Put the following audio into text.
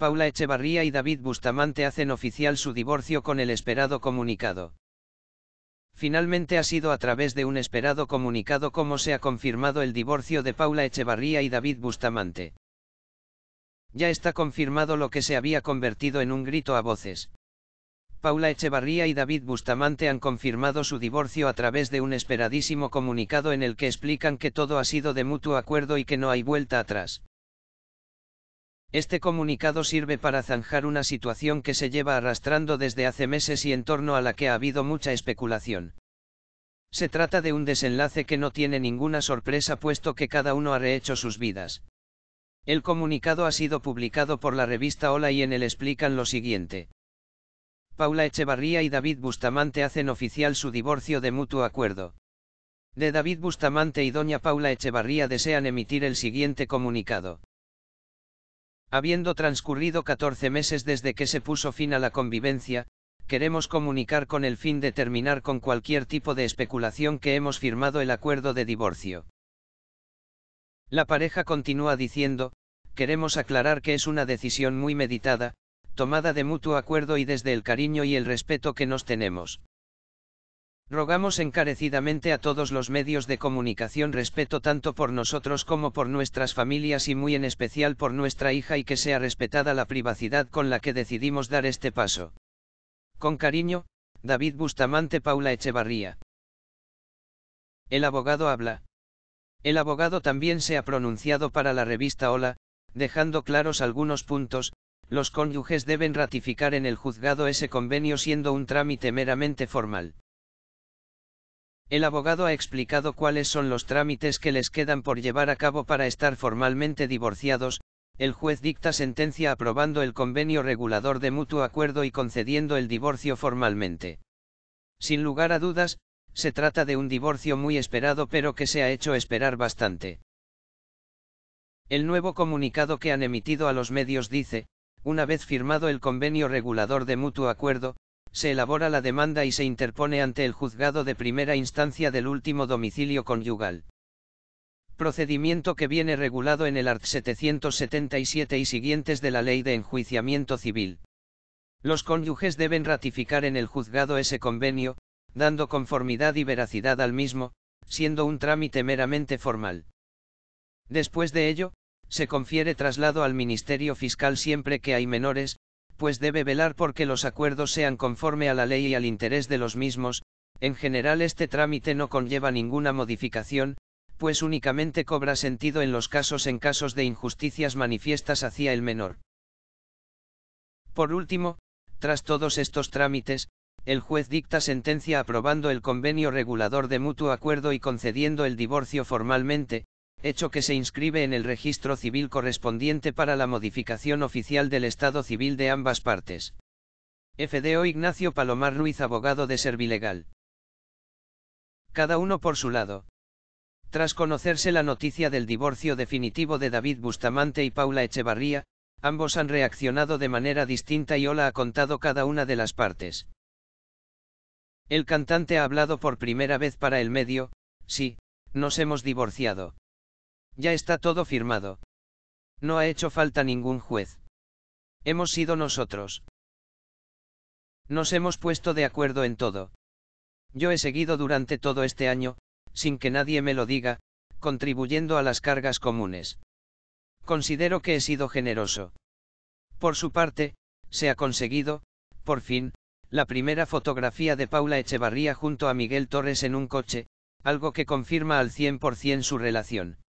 Paula Echevarría y David Bustamante hacen oficial su divorcio con el esperado comunicado. Finalmente ha sido a través de un esperado comunicado como se ha confirmado el divorcio de Paula Echevarría y David Bustamante. Ya está confirmado lo que se había convertido en un grito a voces. Paula Echevarría y David Bustamante han confirmado su divorcio a través de un esperadísimo comunicado en el que explican que todo ha sido de mutuo acuerdo y que no hay vuelta atrás. Este comunicado sirve para zanjar una situación que se lleva arrastrando desde hace meses y en torno a la que ha habido mucha especulación. Se trata de un desenlace que no tiene ninguna sorpresa puesto que cada uno ha rehecho sus vidas. El comunicado ha sido publicado por la revista Hola y en él explican lo siguiente. Paula Echevarría y David Bustamante hacen oficial su divorcio de mutuo acuerdo. De David Bustamante y doña Paula Echevarría desean emitir el siguiente comunicado. Habiendo transcurrido 14 meses desde que se puso fin a la convivencia, queremos comunicar con el fin de terminar con cualquier tipo de especulación que hemos firmado el acuerdo de divorcio. La pareja continúa diciendo, queremos aclarar que es una decisión muy meditada, tomada de mutuo acuerdo y desde el cariño y el respeto que nos tenemos. Rogamos encarecidamente a todos los medios de comunicación respeto tanto por nosotros como por nuestras familias y muy en especial por nuestra hija y que sea respetada la privacidad con la que decidimos dar este paso. Con cariño, David Bustamante Paula Echevarría. El abogado habla. El abogado también se ha pronunciado para la revista Hola, dejando claros algunos puntos, los cónyuges deben ratificar en el juzgado ese convenio siendo un trámite meramente formal. El abogado ha explicado cuáles son los trámites que les quedan por llevar a cabo para estar formalmente divorciados, el juez dicta sentencia aprobando el convenio regulador de mutuo acuerdo y concediendo el divorcio formalmente. Sin lugar a dudas, se trata de un divorcio muy esperado pero que se ha hecho esperar bastante. El nuevo comunicado que han emitido a los medios dice, una vez firmado el convenio regulador de mutuo acuerdo, se elabora la demanda y se interpone ante el juzgado de primera instancia del último domicilio conyugal. Procedimiento que viene regulado en el art. 777 y siguientes de la Ley de Enjuiciamiento Civil. Los cónyuges deben ratificar en el juzgado ese convenio, dando conformidad y veracidad al mismo, siendo un trámite meramente formal. Después de ello, se confiere traslado al Ministerio Fiscal siempre que hay menores, pues debe velar porque los acuerdos sean conforme a la ley y al interés de los mismos, en general este trámite no conlleva ninguna modificación, pues únicamente cobra sentido en los casos en casos de injusticias manifiestas hacia el menor. Por último, tras todos estos trámites, el juez dicta sentencia aprobando el convenio regulador de mutuo acuerdo y concediendo el divorcio formalmente, hecho que se inscribe en el registro civil correspondiente para la modificación oficial del estado civil de ambas partes. FDO Ignacio Palomar Ruiz, abogado de Servilegal. Cada uno por su lado. Tras conocerse la noticia del divorcio definitivo de David Bustamante y Paula Echevarría, ambos han reaccionado de manera distinta y Ola ha contado cada una de las partes. El cantante ha hablado por primera vez para el medio, sí, nos hemos divorciado. Ya está todo firmado. No ha hecho falta ningún juez. Hemos sido nosotros. Nos hemos puesto de acuerdo en todo. Yo he seguido durante todo este año, sin que nadie me lo diga, contribuyendo a las cargas comunes. Considero que he sido generoso. Por su parte, se ha conseguido, por fin, la primera fotografía de Paula Echevarría junto a Miguel Torres en un coche, algo que confirma al 100% su relación.